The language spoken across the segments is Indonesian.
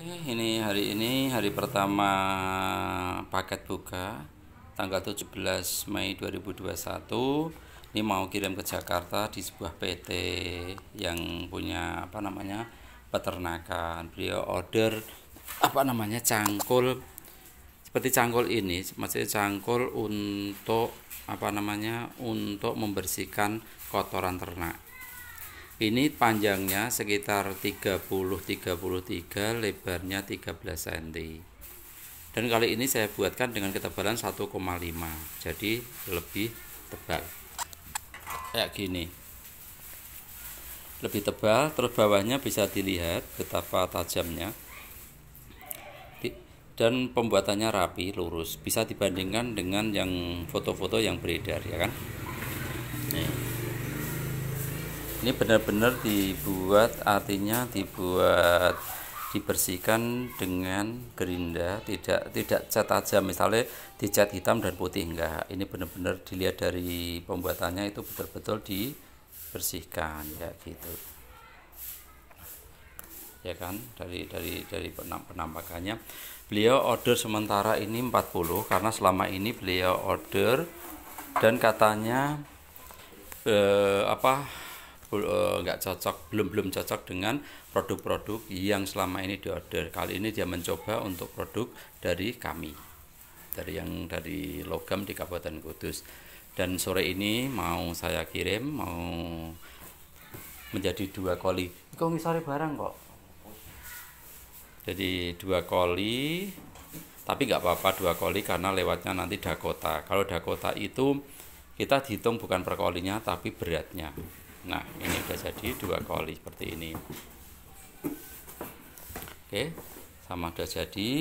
ini hari ini hari pertama paket buka tanggal 17 Mei 2021. Ini mau kirim ke Jakarta di sebuah PT yang punya apa namanya? peternakan. Beliau order apa namanya? cangkul seperti cangkul ini, maksudnya cangkul untuk apa namanya? untuk membersihkan kotoran ternak ini panjangnya sekitar 30 33 lebarnya 13 cm dan kali ini saya buatkan dengan ketebalan 1,5 jadi lebih tebal kayak gini lebih tebal terus bawahnya bisa dilihat betapa tajamnya dan pembuatannya rapi lurus bisa dibandingkan dengan yang foto-foto yang beredar ya kan ini benar-benar dibuat artinya dibuat dibersihkan dengan gerinda tidak tidak cat aja misalnya dicat hitam dan putih enggak ini benar-benar dilihat dari pembuatannya itu betul-betul dibersihkan ya gitu ya kan dari dari dari penampakannya beliau order sementara ini 40 karena selama ini beliau order dan katanya eh, apa Eh, nggak uh, cocok belum belum cocok dengan produk-produk yang selama ini diorder kali ini dia mencoba untuk produk dari kami dari yang dari logam di Kabupaten Kudus dan sore ini mau saya kirim mau menjadi dua koli kok ngisari barang kok jadi dua koli tapi nggak apa-apa dua koli karena lewatnya nanti Dakota kalau Dakota itu kita dihitung bukan per tapi beratnya Nah, ini udah jadi dua koli seperti ini. Oke, sama udah jadi.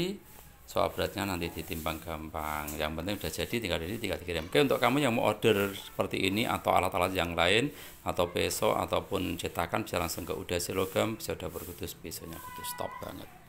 Soal beratnya nanti ditimbang gampang. Yang penting udah jadi tinggal ini tinggal dikirim. Oke, untuk kamu yang mau order seperti ini atau alat-alat yang lain atau peso ataupun cetakan bisa langsung ke udah Silogam, bisa dapur kudus, pesonya kudus top banget.